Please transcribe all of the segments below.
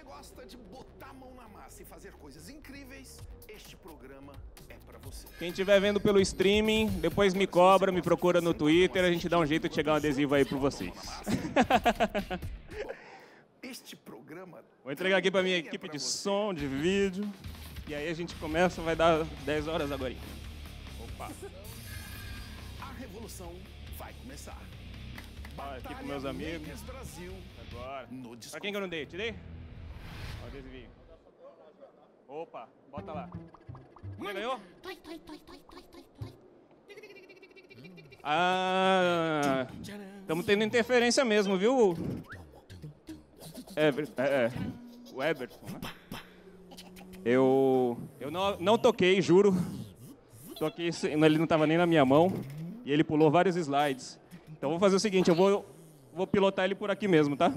você gosta de botar a mão na massa e fazer coisas incríveis, este programa é para você. Quem estiver vendo pelo streaming, depois me cobra, me procura no Twitter, a gente dá um jeito de chegar um adesivo aí para vocês. este programa Vou entregar aqui para minha é equipe de som, de vídeo. E aí a gente começa, vai dar 10 horas agora. Opa. A revolução vai começar. Batalha aqui com meus amigos. Brasil. Agora. Pra quem que eu não dei? Tirei? Opa, bota lá. Você ganhou? Toi, toi, toi, toi, toi, toi, toi. Ah, estamos tendo interferência mesmo, viu? Ever, é, é, é, o Everton, né? Eu, eu não, não toquei, juro. Toquei, ele não estava nem na minha mão. E ele pulou vários slides. Então vou fazer o seguinte, eu vou, vou pilotar ele por aqui mesmo, tá?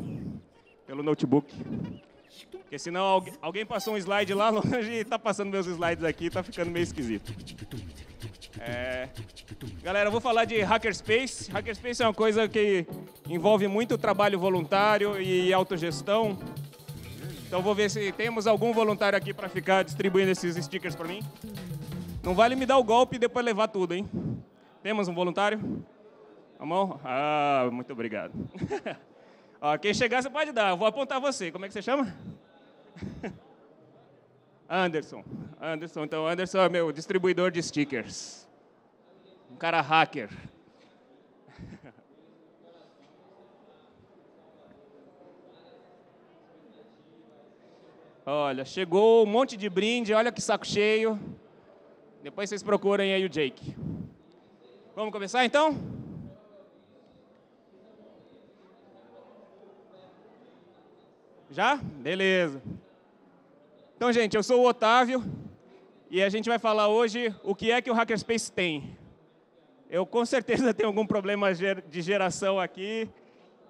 Pelo notebook. Porque senão alguém passou um slide lá longe e tá passando meus slides aqui, tá ficando meio esquisito. É... Galera, eu vou falar de Hackerspace. Hackerspace é uma coisa que envolve muito trabalho voluntário e autogestão. Então vou ver se temos algum voluntário aqui para ficar distribuindo esses stickers para mim. Não vale me dar o golpe e depois levar tudo, hein? Temos um voluntário? amor Ah, muito obrigado. Ó, quem chegar, você pode dar. Eu vou apontar você. Como é que você chama? Anderson. Anderson, então Anderson é meu distribuidor de stickers. Um cara hacker. Olha, chegou um monte de brinde, olha que saco cheio. Depois vocês procurem aí o Jake. Vamos começar então? Já? Beleza. Então, gente, eu sou o Otávio e a gente vai falar hoje o que é que o Hackerspace tem. Eu com certeza tenho algum problema de geração aqui.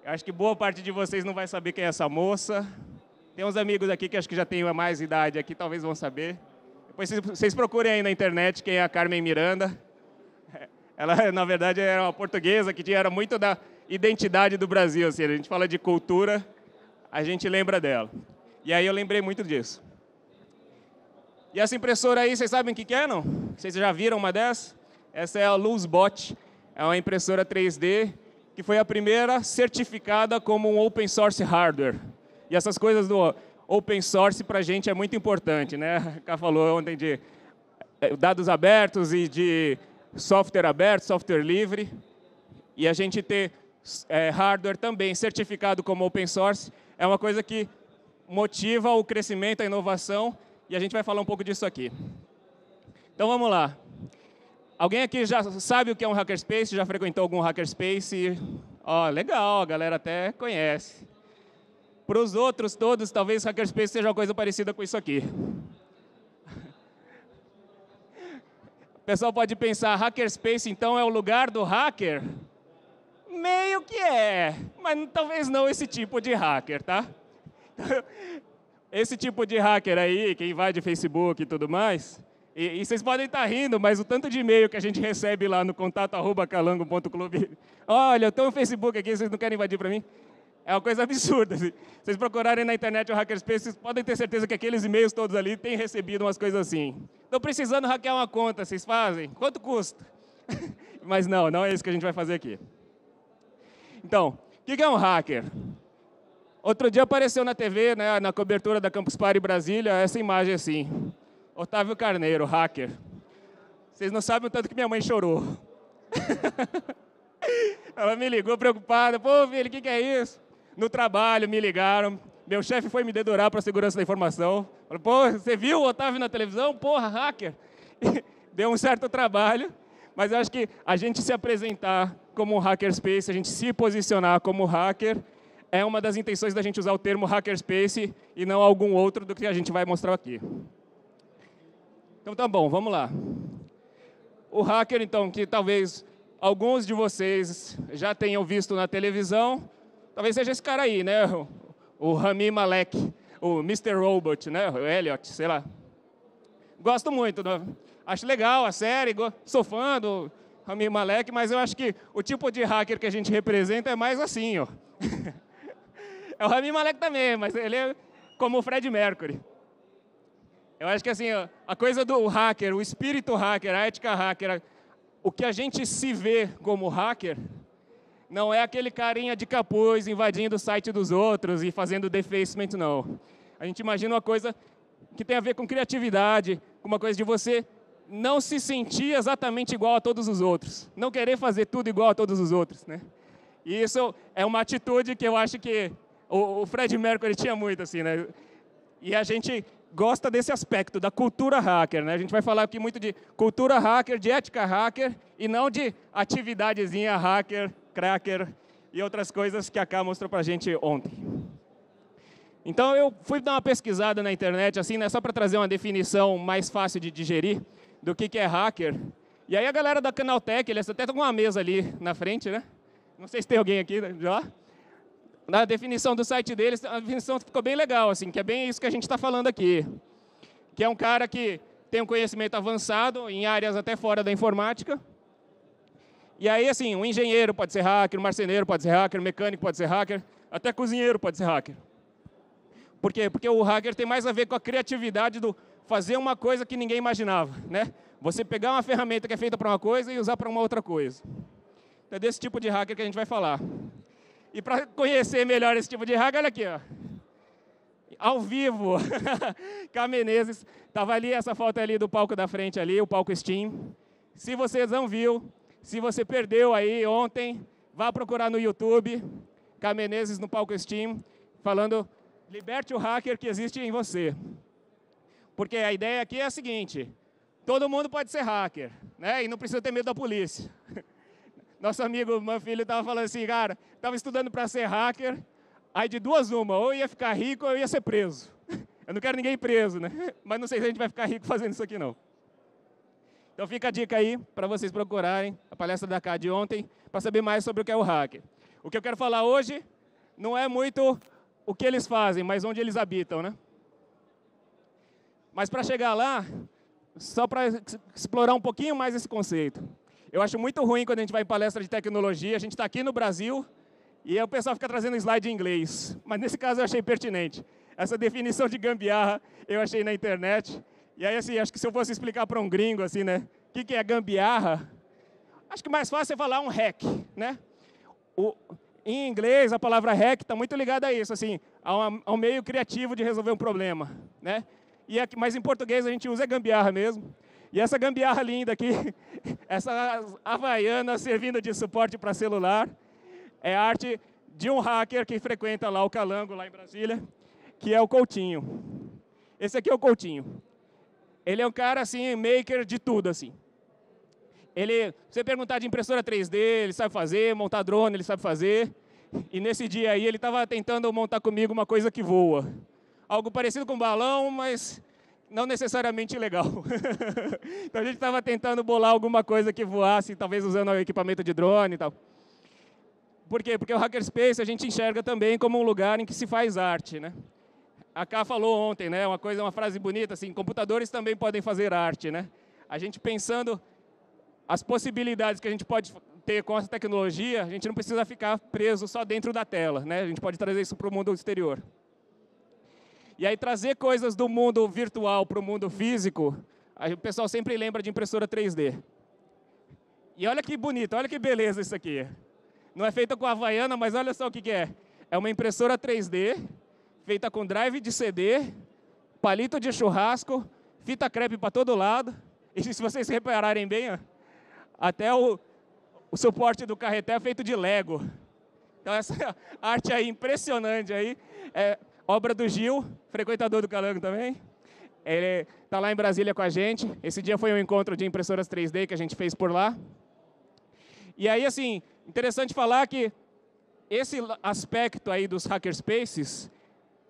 Acho que boa parte de vocês não vai saber quem é essa moça. Tem uns amigos aqui que acho que já têm mais idade aqui, talvez vão saber. Depois vocês procurem aí na internet quem é a Carmen Miranda. Ela, na verdade, era uma portuguesa que tinha, era muito da identidade do Brasil. Assim, a gente fala de cultura, a gente lembra dela. E aí eu lembrei muito disso. E essa impressora aí, vocês sabem o que, que é, não? Vocês já viram uma dessas? Essa é a Luzbot. É uma impressora 3D que foi a primeira certificada como um open source hardware. E essas coisas do open source para a gente é muito importante, né? Cá falou ontem de eh, dados abertos e de software aberto, software livre. E a gente ter é, hardware também certificado como open source é uma coisa que motiva o crescimento, a inovação e a gente vai falar um pouco disso aqui. Então vamos lá. Alguém aqui já sabe o que é um hackerspace? Já frequentou algum hackerspace? Ó, oh, legal, a galera até conhece. Para os outros todos, talvez hackerspace seja uma coisa parecida com isso aqui. O pessoal pode pensar, hackerspace então é o lugar do hacker? Meio que é, mas talvez não esse tipo de hacker, tá? esse tipo de hacker aí, que invade Facebook e tudo mais, e, e vocês podem estar tá rindo, mas o tanto de e-mail que a gente recebe lá no contato arroba olha, eu tenho um Facebook aqui, vocês não querem invadir para mim? É uma coisa absurda. Se assim. vocês procurarem na internet o Hackerspace, vocês podem ter certeza que aqueles e-mails todos ali têm recebido umas coisas assim. Estou precisando hackear uma conta, vocês fazem? Quanto custa? mas não, não é isso que a gente vai fazer aqui. Então, o que é um hacker? Outro dia apareceu na TV, né, na cobertura da Campus Party Brasília, essa imagem assim. Otávio Carneiro, hacker. Vocês não sabem o tanto que minha mãe chorou. Ela me ligou preocupada. Pô, filho, o que, que é isso? No trabalho, me ligaram. Meu chefe foi me dedurar para a segurança da informação. Falou, pô, você viu o Otávio na televisão? Porra, hacker. Deu um certo trabalho, mas eu acho que a gente se apresentar como um hackerspace, a gente se posicionar como hacker, é uma das intenções da gente usar o termo hackerspace e não algum outro do que a gente vai mostrar aqui. Então tá bom, vamos lá. O hacker, então, que talvez alguns de vocês já tenham visto na televisão, talvez seja esse cara aí, né? O, Rami Malek, o Mr. Robot, né? O Elliot, sei lá. Gosto muito, né? acho legal a série, sou fã do Rami Malek, mas eu acho que o tipo de hacker que a gente representa é mais assim, ó. É o Rami Malek também, mas ele é como o Fred Mercury. Eu acho que assim, a coisa do hacker, o espírito hacker, a ética hacker, o que a gente se vê como hacker, não é aquele carinha de capuz invadindo o site dos outros e fazendo defacement, não. A gente imagina uma coisa que tem a ver com criatividade, com uma coisa de você não se sentir exatamente igual a todos os outros, não querer fazer tudo igual a todos os outros, né? E isso é uma atitude que eu acho que o, o Fred Mercury tinha muito, assim, né? E a gente gosta desse aspecto, da cultura hacker, né? A gente vai falar aqui muito de cultura hacker, de ética hacker, e não de atividadezinha hacker, cracker e outras coisas que a K mostrou para a gente ontem. Então, eu fui dar uma pesquisada na internet, assim, né, só para trazer uma definição mais fácil de digerir do que, que é hacker. E aí a galera da Canaltech, eles até estão com uma mesa ali na frente, né? Não sei se tem alguém aqui, né? já? Né? na definição do site deles, a definição ficou bem legal, assim, que é bem isso que a gente está falando aqui. Que é um cara que tem um conhecimento avançado em áreas até fora da informática. E aí, assim, um engenheiro pode ser hacker, um marceneiro pode ser hacker, um mecânico pode ser hacker, até cozinheiro pode ser hacker. Por quê? Porque o hacker tem mais a ver com a criatividade do fazer uma coisa que ninguém imaginava, né? Você pegar uma ferramenta que é feita para uma coisa e usar para uma outra coisa. É desse tipo de hacker que a gente vai falar. E para conhecer melhor esse tipo de hack, olha aqui, ó. Ao vivo, Camenezes. Estava ali essa foto ali do palco da frente ali, o palco Steam. Se vocês não viu, se você perdeu aí ontem, vá procurar no YouTube, Camenezes no palco Steam, falando liberte o hacker que existe em você. Porque a ideia aqui é a seguinte, todo mundo pode ser hacker, né? E não precisa ter medo da polícia. Nosso amigo filho estava falando assim, cara, estava estudando para ser hacker, aí de duas uma, ou ia ficar rico ou eu ia ser preso. Eu não quero ninguém preso, né? Mas não sei se a gente vai ficar rico fazendo isso aqui, não. Então fica a dica aí para vocês procurarem a palestra da CAD de ontem para saber mais sobre o que é o hacker. O que eu quero falar hoje não é muito o que eles fazem, mas onde eles habitam, né? Mas para chegar lá, só para explorar um pouquinho mais esse conceito. Eu acho muito ruim quando a gente vai em palestra de tecnologia, a gente está aqui no Brasil e o pessoal fica trazendo slide em inglês. Mas nesse caso eu achei pertinente. Essa definição de gambiarra eu achei na internet. E aí, assim, acho que se eu fosse explicar para um gringo, assim, né? O que, que é gambiarra? Acho que mais fácil é falar um hack, né? O, em inglês, a palavra hack está muito ligada a isso, assim, ao meio criativo de resolver um problema, né? E aqui, mas em português a gente usa é gambiarra mesmo. E essa gambiarra linda aqui, essa havaiana servindo de suporte para celular, é arte de um hacker que frequenta lá o Calango, lá em Brasília, que é o Coutinho. Esse aqui é o Coutinho. Ele é um cara, assim, maker de tudo, assim. Ele, você perguntar de impressora 3D, ele sabe fazer, montar drone, ele sabe fazer. E nesse dia aí, ele estava tentando montar comigo uma coisa que voa. Algo parecido com um balão, mas não necessariamente legal. então a gente estava tentando bolar alguma coisa que voasse, talvez usando equipamento de drone e tal. Por quê? Porque o hackerspace a gente enxerga também como um lugar em que se faz arte, né? A Ká falou ontem, né? Uma coisa, uma frase bonita assim: computadores também podem fazer arte, né? A gente pensando as possibilidades que a gente pode ter com essa tecnologia, a gente não precisa ficar preso só dentro da tela, né? A gente pode trazer isso para o mundo exterior. E aí trazer coisas do mundo virtual para o mundo físico, o pessoal sempre lembra de impressora 3D. E olha que bonito, olha que beleza isso aqui. Não é feita com Havaiana, mas olha só o que, que é. É uma impressora 3D, feita com drive de CD, palito de churrasco, fita crepe para todo lado. E se vocês repararem bem, até o, o suporte do carretel é feito de Lego. Então essa arte aí impressionante aí. É, Obra do Gil, frequentador do Calango também. Ele está lá em Brasília com a gente. Esse dia foi um encontro de impressoras 3D que a gente fez por lá. E aí, assim, interessante falar que esse aspecto aí dos hackerspaces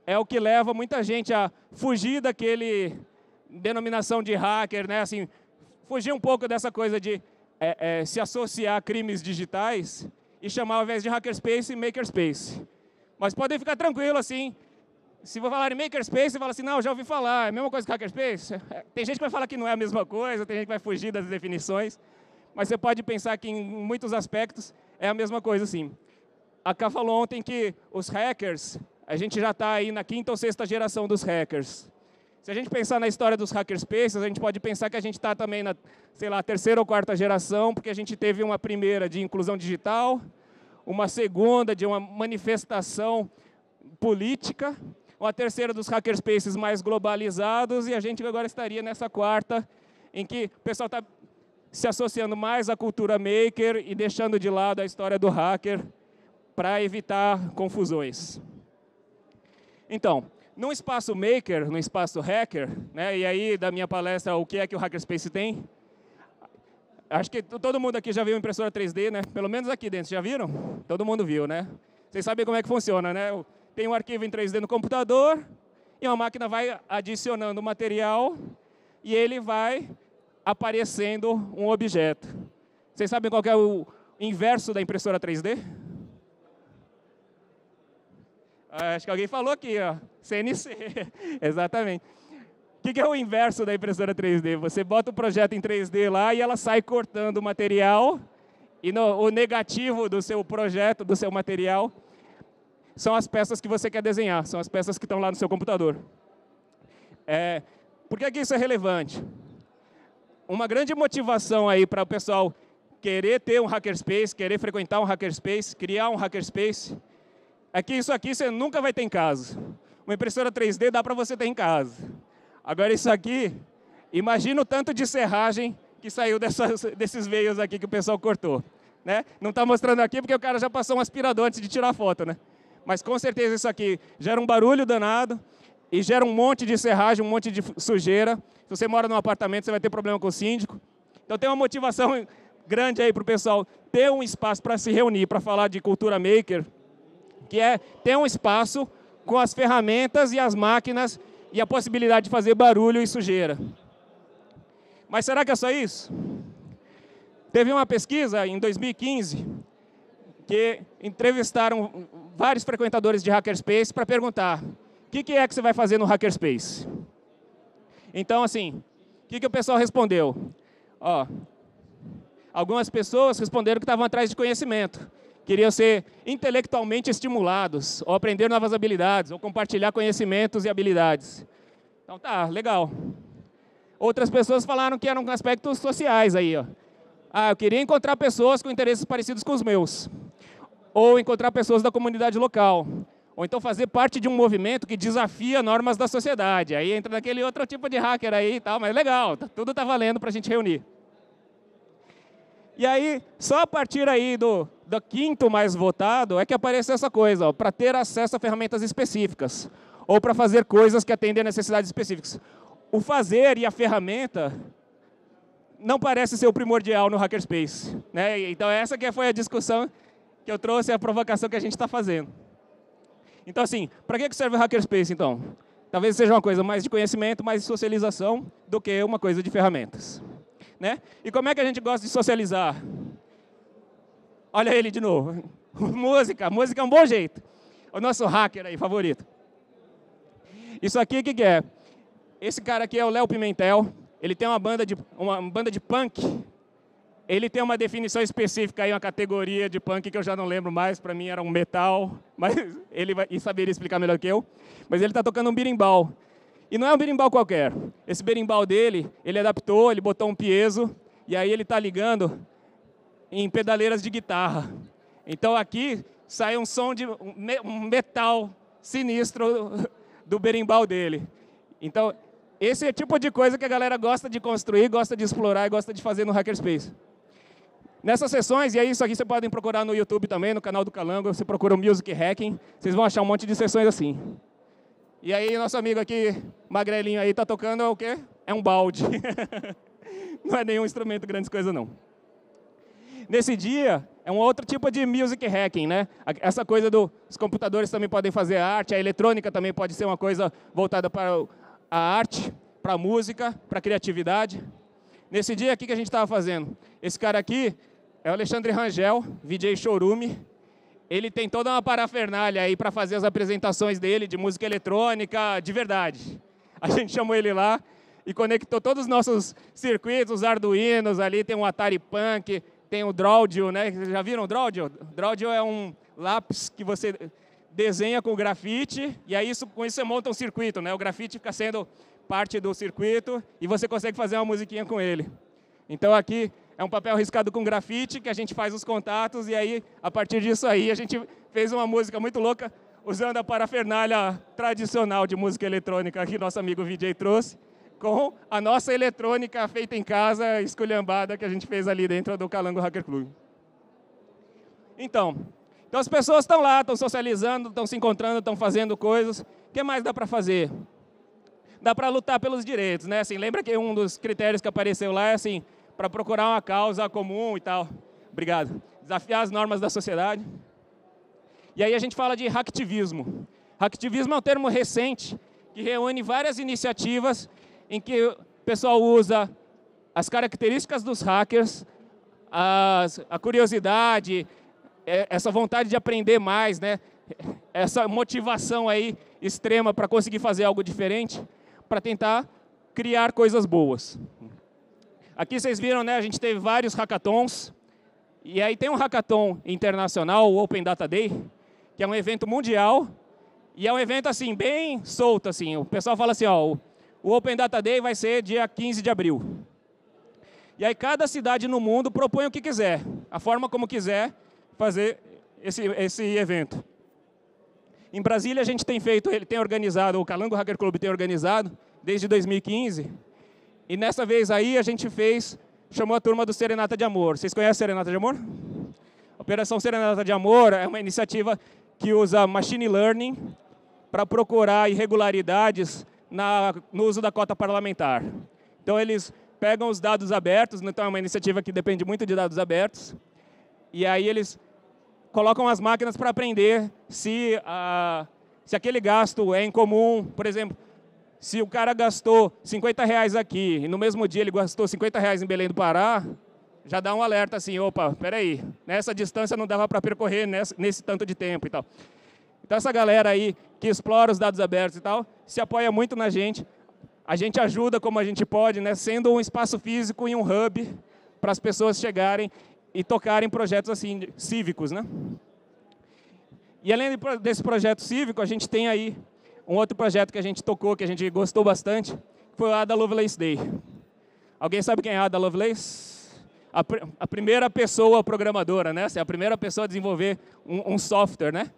é o que leva muita gente a fugir daquele denominação de hacker, né? Assim, fugir um pouco dessa coisa de é, é, se associar a crimes digitais e chamar ao invés de hackerspace, makerspace. Mas podem ficar tranquilo assim, se vou falar em makerspace, você fala assim, não, já ouvi falar, é a mesma coisa que hackerspace? É, tem gente que vai falar que não é a mesma coisa, tem gente que vai fugir das definições, mas você pode pensar que em muitos aspectos é a mesma coisa, sim. A Ká falou ontem que os hackers, a gente já está aí na quinta ou sexta geração dos hackers. Se a gente pensar na história dos hackerspaces, a gente pode pensar que a gente está também na, sei lá, terceira ou quarta geração, porque a gente teve uma primeira de inclusão digital, uma segunda de uma manifestação política, uma terceira dos hackerspaces mais globalizados, e a gente agora estaria nessa quarta, em que o pessoal está se associando mais à cultura maker e deixando de lado a história do hacker para evitar confusões. Então, num espaço maker, num espaço hacker, né, e aí da minha palestra, o que é que o hackerspace tem? Acho que todo mundo aqui já viu impressora 3D, né? Pelo menos aqui dentro, já viram? Todo mundo viu, né? Vocês sabem como é que funciona, né? tem um arquivo em 3D no computador e uma máquina vai adicionando material e ele vai aparecendo um objeto. Vocês sabem qual é o inverso da impressora 3D? Ah, acho que alguém falou aqui, ó. CNC. Exatamente. O que é o inverso da impressora 3D? Você bota o projeto em 3D lá e ela sai cortando o material e no, o negativo do seu projeto, do seu material, são as peças que você quer desenhar, são as peças que estão lá no seu computador. É, por que, que isso é relevante? Uma grande motivação aí para o pessoal querer ter um hackerspace, querer frequentar um hackerspace, criar um hackerspace, é que isso aqui você nunca vai ter em casa. Uma impressora 3D dá para você ter em casa. Agora isso aqui, imagina o tanto de serragem que saiu dessas, desses veios aqui que o pessoal cortou. Né? Não está mostrando aqui porque o cara já passou um aspirador antes de tirar a foto, né? mas com certeza isso aqui gera um barulho danado e gera um monte de serragem, um monte de sujeira. Se você mora num apartamento, você vai ter problema com o síndico. Então tem uma motivação grande aí para o pessoal ter um espaço para se reunir, para falar de cultura maker, que é ter um espaço com as ferramentas e as máquinas e a possibilidade de fazer barulho e sujeira. Mas será que é só isso? Teve uma pesquisa em 2015 que entrevistaram vários frequentadores de hackerspace para perguntar: o que, que, é que você vai fazer no hackerspace? Então, assim, o que, que o pessoal respondeu? Ó, algumas pessoas responderam que estavam atrás de conhecimento, queriam ser intelectualmente estimulados, ou aprender novas habilidades, ou compartilhar conhecimentos e habilidades. Então, tá, legal. Outras pessoas falaram que eram aspectos sociais aí, ó. Ah, eu queria encontrar pessoas com interesses parecidos com os meus ou encontrar pessoas da comunidade local. Ou então fazer parte de um movimento que desafia normas da sociedade. Aí entra naquele outro tipo de hacker aí e tal, mas legal, tá, tudo está valendo para a gente reunir. E aí, só a partir aí do, do quinto mais votado é que aparece essa coisa, para ter acesso a ferramentas específicas, ou para fazer coisas que atendem a necessidades específicas. O fazer e a ferramenta não parece ser o primordial no hackerspace. Né? Então essa que foi a discussão que eu trouxe é a provocação que a gente está fazendo. Então, assim, para que serve o Hackerspace, então? Talvez seja uma coisa mais de conhecimento, mais de socialização, do que uma coisa de ferramentas. Né? E como é que a gente gosta de socializar? Olha ele de novo. música, música é um bom jeito. O nosso hacker aí, favorito. Isso aqui, o que, que é? Esse cara aqui é o Léo Pimentel. Ele tem uma banda de, uma banda de punk ele tem uma definição específica aí, uma categoria de punk que eu já não lembro mais, para mim era um metal, mas ele vai, saberia explicar melhor que eu. Mas ele está tocando um berimbau E não é um berimbau qualquer. Esse berimbau dele, ele adaptou, ele botou um piezo, e aí ele está ligando em pedaleiras de guitarra. Então aqui sai um som de um metal sinistro do berimbau dele. Então, esse é o tipo de coisa que a galera gosta de construir, gosta de explorar e gosta de fazer no hackerspace. Nessas sessões, e é isso aqui, vocês podem procurar no YouTube também, no canal do Calango, você procura o Music Hacking, vocês vão achar um monte de sessões assim. E aí, nosso amigo aqui, magrelinho aí, tá tocando é o quê? É um balde. não é nenhum instrumento grande coisa, não. Nesse dia, é um outro tipo de music hacking, né? Essa coisa dos do, computadores também podem fazer arte, a eletrônica também pode ser uma coisa voltada para a arte, para a música, para a criatividade. Nesse dia aqui que a gente estava fazendo, esse cara aqui, é o Alexandre Rangel, VJ Chorume. Ele tem toda uma parafernália aí para fazer as apresentações dele de música eletrônica, de verdade. A gente chamou ele lá e conectou todos os nossos circuitos, os Arduinos ali, tem um Atari Punk, tem o Drawdio, né? Vocês já viram o Drawdio? Drawdio é um lápis que você desenha com grafite e aí isso, com isso você monta um circuito, né? O grafite fica sendo parte do circuito e você consegue fazer uma musiquinha com ele. Então aqui é um papel riscado com grafite que a gente faz os contatos e aí, a partir disso aí, a gente fez uma música muito louca usando a parafernália tradicional de música eletrônica que nosso amigo VJ trouxe com a nossa eletrônica feita em casa, esculhambada, que a gente fez ali dentro do Calango Hacker Club. Então, então as pessoas estão lá, estão socializando, estão se encontrando, estão fazendo coisas. O que mais dá para fazer? Dá para lutar pelos direitos, né? Assim, lembra que um dos critérios que apareceu lá é assim, para procurar uma causa comum e tal. Obrigado. Desafiar as normas da sociedade. E aí a gente fala de hacktivismo. Hacktivismo é um termo recente que reúne várias iniciativas em que o pessoal usa as características dos hackers, as, a curiosidade, é, essa vontade de aprender mais, né? essa motivação aí extrema para conseguir fazer algo diferente, para tentar criar coisas boas. Aqui vocês viram, né? A gente teve vários hackathons. E aí tem um hackathon internacional, o Open Data Day, que é um evento mundial. E é um evento, assim, bem solto, assim. O pessoal fala assim, ó, o Open Data Day vai ser dia 15 de abril. E aí cada cidade no mundo propõe o que quiser, a forma como quiser fazer esse, esse evento. Em Brasília a gente tem feito, ele tem organizado, o Calango Hacker Club tem organizado desde 2015 e nessa vez aí a gente fez, chamou a turma do Serenata de Amor. Vocês conhecem Serenata de Amor? Operação Serenata de Amor é uma iniciativa que usa machine learning para procurar irregularidades na, no uso da cota parlamentar. Então eles pegam os dados abertos, né, então é uma iniciativa que depende muito de dados abertos, e aí eles colocam as máquinas para aprender se, a se aquele gasto é incomum. Por exemplo, se o cara gastou 50 reais aqui e no mesmo dia ele gastou 50 reais em Belém do Pará, já dá um alerta assim, opa, peraí, nessa distância não dava para percorrer nesse, nesse tanto de tempo e tal. Então essa galera aí que explora os dados abertos e tal, se apoia muito na gente. A gente ajuda como a gente pode, né, sendo um espaço físico e um hub para as pessoas chegarem e tocarem projetos assim cívicos, né? E além desse projeto cívico, a gente tem aí um outro projeto que a gente tocou, que a gente gostou bastante, foi o Ada Lovelace Day. Alguém sabe quem é a Ada Lovelace? A, pr a primeira pessoa programadora, né? Assim, a primeira pessoa a desenvolver um, um software, né?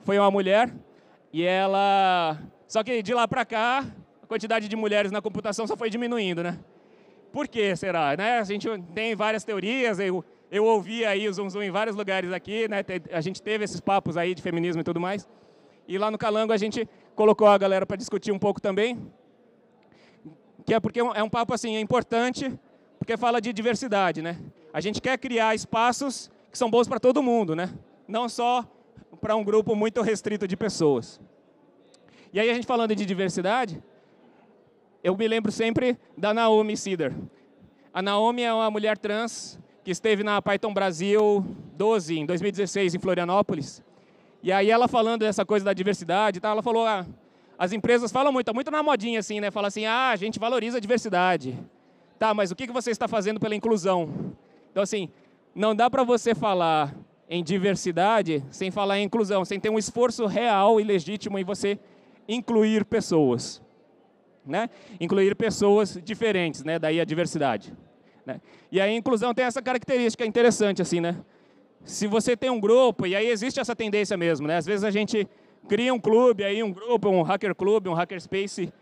Foi uma mulher e ela... Só que de lá para cá, a quantidade de mulheres na computação só foi diminuindo, né? Por que será? Né? A gente tem várias teorias, eu, eu ouvi aí o Zoom Zoom em vários lugares aqui, né? a gente teve esses papos aí de feminismo e tudo mais. E lá no Calango a gente colocou a galera para discutir um pouco também, que é porque é, é um papo assim, é importante, porque fala de diversidade, né? A gente quer criar espaços que são bons para todo mundo, né? Não só para um grupo muito restrito de pessoas. E aí a gente falando de diversidade, eu me lembro sempre da Naomi Cedar. A Naomi é uma mulher trans que esteve na Python Brasil 12 em 2016 em Florianópolis e aí ela falando dessa coisa da diversidade e tal, ela falou, ah, as empresas falam muito, tá muito na modinha assim, né? Fala assim, ah, a gente valoriza a diversidade. Tá, mas o que você está fazendo pela inclusão? Então assim, não dá para você falar em diversidade sem falar em inclusão, sem ter um esforço real e legítimo em você incluir pessoas, né? Incluir pessoas diferentes, né? Daí a diversidade. Né? E aí a inclusão tem essa característica interessante assim, né? se você tem um grupo, e aí existe essa tendência mesmo, né? Às vezes a gente cria um clube, aí um grupo, um hacker clube, um hackerspace,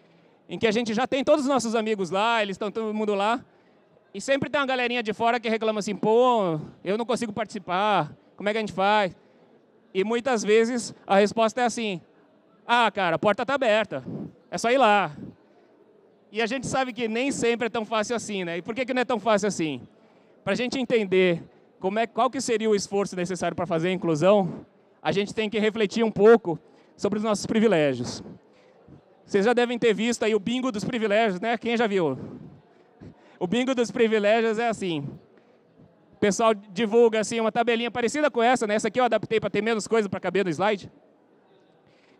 em que a gente já tem todos os nossos amigos lá, eles estão todo mundo lá, e sempre tem uma galerinha de fora que reclama assim, pô, eu não consigo participar, como é que a gente faz? E muitas vezes a resposta é assim, ah, cara, a porta está aberta, é só ir lá. E a gente sabe que nem sempre é tão fácil assim, né? E por que, que não é tão fácil assim? Para a gente entender como é, qual que seria o esforço necessário para fazer a inclusão, a gente tem que refletir um pouco sobre os nossos privilégios. Vocês já devem ter visto aí o bingo dos privilégios, né? Quem já viu? O bingo dos privilégios é assim. O pessoal divulga assim uma tabelinha parecida com essa, né? Essa aqui eu adaptei para ter menos coisa para caber no slide.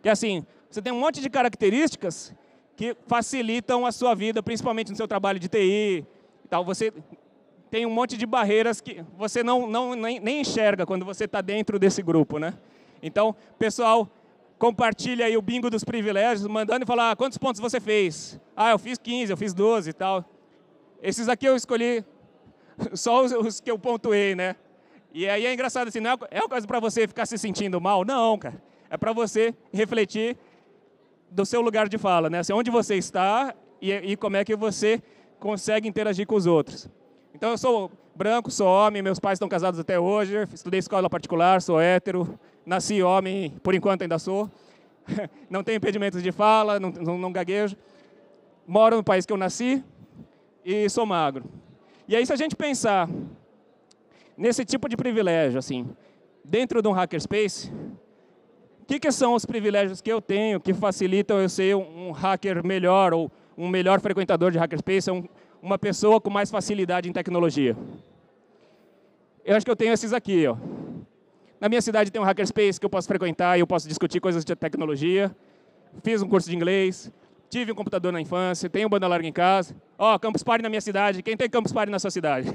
Que é assim, você tem um monte de características que facilitam a sua vida, principalmente no seu trabalho de TI e tal. Você tem um monte de barreiras que você não, não nem, nem enxerga quando você está dentro desse grupo, né? Então, pessoal, compartilha aí o bingo dos privilégios, mandando e falar ah, quantos pontos você fez. Ah, eu fiz 15, eu fiz 12 e tal. Esses aqui eu escolhi só os, os que eu pontuei, né? E aí é engraçado assim, não é uma é coisa para você ficar se sentindo mal, não, cara. É para você refletir do seu lugar de fala, né? Assim, onde você está e, e como é que você consegue interagir com os outros. Então eu sou branco, sou homem, meus pais estão casados até hoje, estudei escola particular, sou hétero, nasci homem, por enquanto ainda sou. Não tenho impedimentos de fala, não, não, gaguejo. Moro no país que eu nasci e sou magro. E aí se a gente pensar nesse tipo de privilégio, assim, dentro de um hackerspace, o que, que, são os privilégios que eu tenho que facilitam eu ser um hacker melhor ou um melhor frequentador de hackerspace, um, uma pessoa com mais facilidade em tecnologia. Eu acho que eu tenho esses aqui. Ó. Na minha cidade tem um hackerspace que eu posso frequentar e eu posso discutir coisas de tecnologia. Fiz um curso de inglês, tive um computador na infância, tenho banda larga em casa. Ó, Campus Party na minha cidade. Quem tem Campus Party na sua cidade?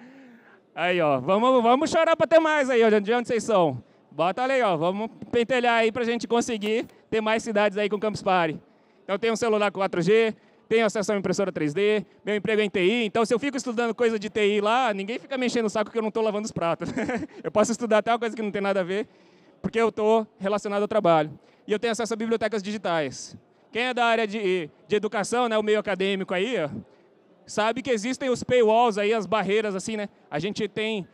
aí, ó, vamos, vamos chorar para ter mais aí, ó, de onde vocês são. Bota ali, ó, vamos pentelhar aí para a gente conseguir ter mais cidades aí com Campus Party. Então tem um celular 4G, tenho acesso a uma impressora 3D, meu emprego é em TI, então se eu fico estudando coisa de TI lá, ninguém fica mexendo o saco que eu não estou lavando os pratos. eu posso estudar até uma coisa que não tem nada a ver, porque eu estou relacionado ao trabalho. E eu tenho acesso a bibliotecas digitais. Quem é da área de, de educação, né, o meio acadêmico aí, ó, sabe que existem os paywalls aí, as barreiras assim, né? A gente tem,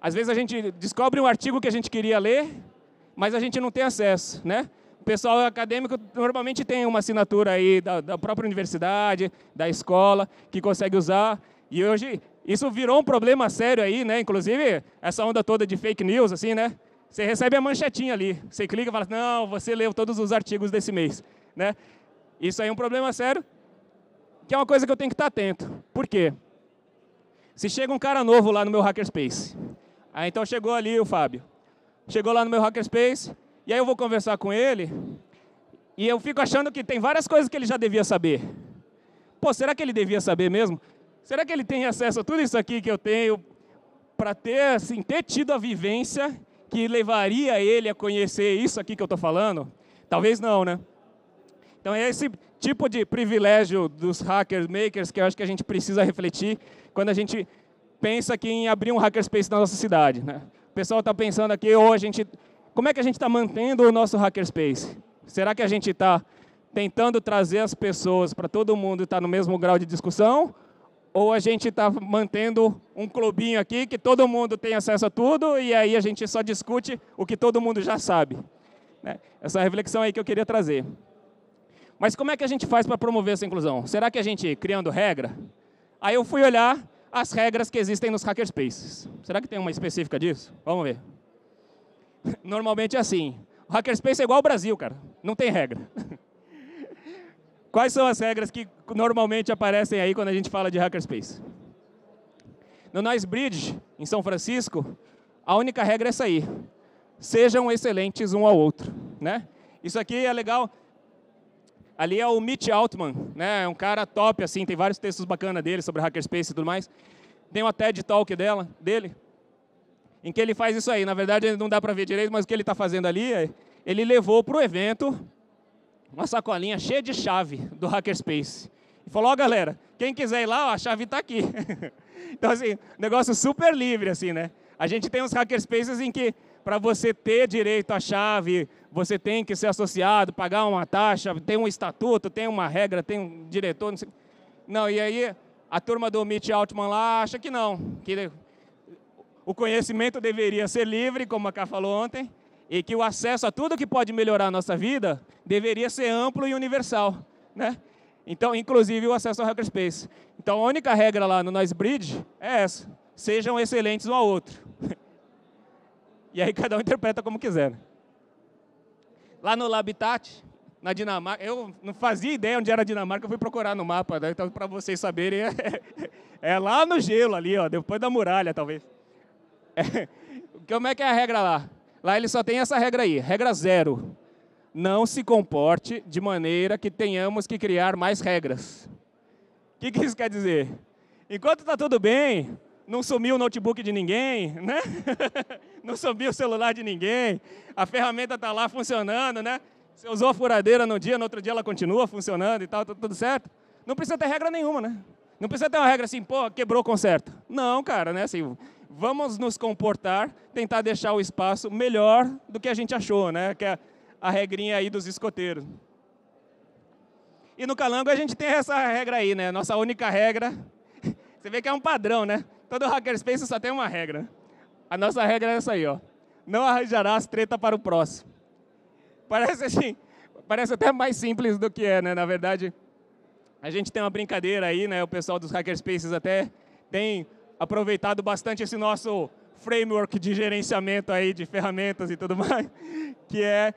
às vezes a gente descobre um artigo que a gente queria ler, mas a gente não tem acesso, né? O pessoal acadêmico normalmente tem uma assinatura aí da, da própria universidade, da escola, que consegue usar. E hoje isso virou um problema sério aí, né? Inclusive, essa onda toda de fake news, assim, né? Você recebe a manchetinha ali. Você clica e fala, não, você leu todos os artigos desse mês, né? Isso aí é um problema sério, que é uma coisa que eu tenho que estar atento. Por quê? Se chega um cara novo lá no meu Hackerspace. Aí, então, chegou ali o Fábio. Chegou lá no meu Hackerspace, e aí eu vou conversar com ele e eu fico achando que tem várias coisas que ele já devia saber. Pô, será que ele devia saber mesmo? Será que ele tem acesso a tudo isso aqui que eu tenho para ter, assim, ter tido a vivência que levaria ele a conhecer isso aqui que eu estou falando? Talvez não, né? Então é esse tipo de privilégio dos hackers, makers, que eu acho que a gente precisa refletir quando a gente pensa aqui em abrir um hackerspace na nossa cidade. Né? O pessoal está pensando aqui, ou a gente como é que a gente está mantendo o nosso hackerspace? Será que a gente está tentando trazer as pessoas para todo mundo estar tá no mesmo grau de discussão? Ou a gente está mantendo um clubinho aqui que todo mundo tem acesso a tudo e aí a gente só discute o que todo mundo já sabe? Né? Essa é reflexão aí que eu queria trazer. Mas como é que a gente faz para promover essa inclusão? Será que a gente criando regra? Aí eu fui olhar as regras que existem nos hackerspaces. Será que tem uma específica disso? Vamos ver. Normalmente é assim. hackerspace é igual ao Brasil, cara. Não tem regra. Quais são as regras que normalmente aparecem aí quando a gente fala de hackerspace? No Noise Bridge, em São Francisco, a única regra é essa aí. Sejam excelentes um ao outro. Né? Isso aqui é legal. Ali é o Mitch Altman, né? é um cara top, assim, tem vários textos bacanas dele sobre hackerspace e tudo mais. Tem uma TED Talk dela, dele, em que ele faz isso aí. Na verdade, não dá para ver direito, mas o que ele está fazendo ali é ele levou para o evento uma sacolinha cheia de chave do Hackerspace. E falou, ó oh, galera, quem quiser ir lá, ó, a chave está aqui. então, assim, negócio super livre, assim, né? A gente tem uns Hackerspaces em que, para você ter direito à chave, você tem que ser associado, pagar uma taxa, tem um estatuto, tem uma regra, tem um diretor, não sei. Não, e aí a turma do Mitch Altman lá acha que não, que o conhecimento deveria ser livre, como a Cá falou ontem, e que o acesso a tudo que pode melhorar a nossa vida deveria ser amplo e universal, né? Então, inclusive o acesso ao hackerspace. Então, a única regra lá no Noise Bridge é essa: sejam excelentes um ao outro. e aí cada um interpreta como quiser. Né? Lá no Habitat, na Dinamarca, eu não fazia ideia onde era a Dinamarca, eu fui procurar no mapa, né? então para vocês saberem, é, é lá no gelo ali, ó, depois da muralha, talvez. como é que é a regra lá? Lá ele só tem essa regra aí, regra zero. Não se comporte de maneira que tenhamos que criar mais regras. O que, que isso quer dizer? Enquanto está tudo bem, não sumiu o notebook de ninguém, né? não sumiu o celular de ninguém, a ferramenta está lá funcionando, né? Você usou a furadeira no dia, no outro dia ela continua funcionando e tal, tá tudo certo. Não precisa ter regra nenhuma, né? Não precisa ter uma regra assim, pô, quebrou o conserto. Não, cara, né? Assim, vamos nos comportar, tentar deixar o espaço melhor do que a gente achou, né? Que é a regrinha aí dos escoteiros. E no Calango a gente tem essa regra aí, né? Nossa única regra. Você vê que é um padrão, né? Todo hackerspace só tem uma regra. A nossa regra é essa aí, ó. Não arranjarás treta para o próximo. Parece assim, parece até mais simples do que é, né? Na verdade, a gente tem uma brincadeira aí, né? O pessoal dos hackerspaces até tem aproveitado bastante esse nosso framework de gerenciamento aí de ferramentas e tudo mais, que é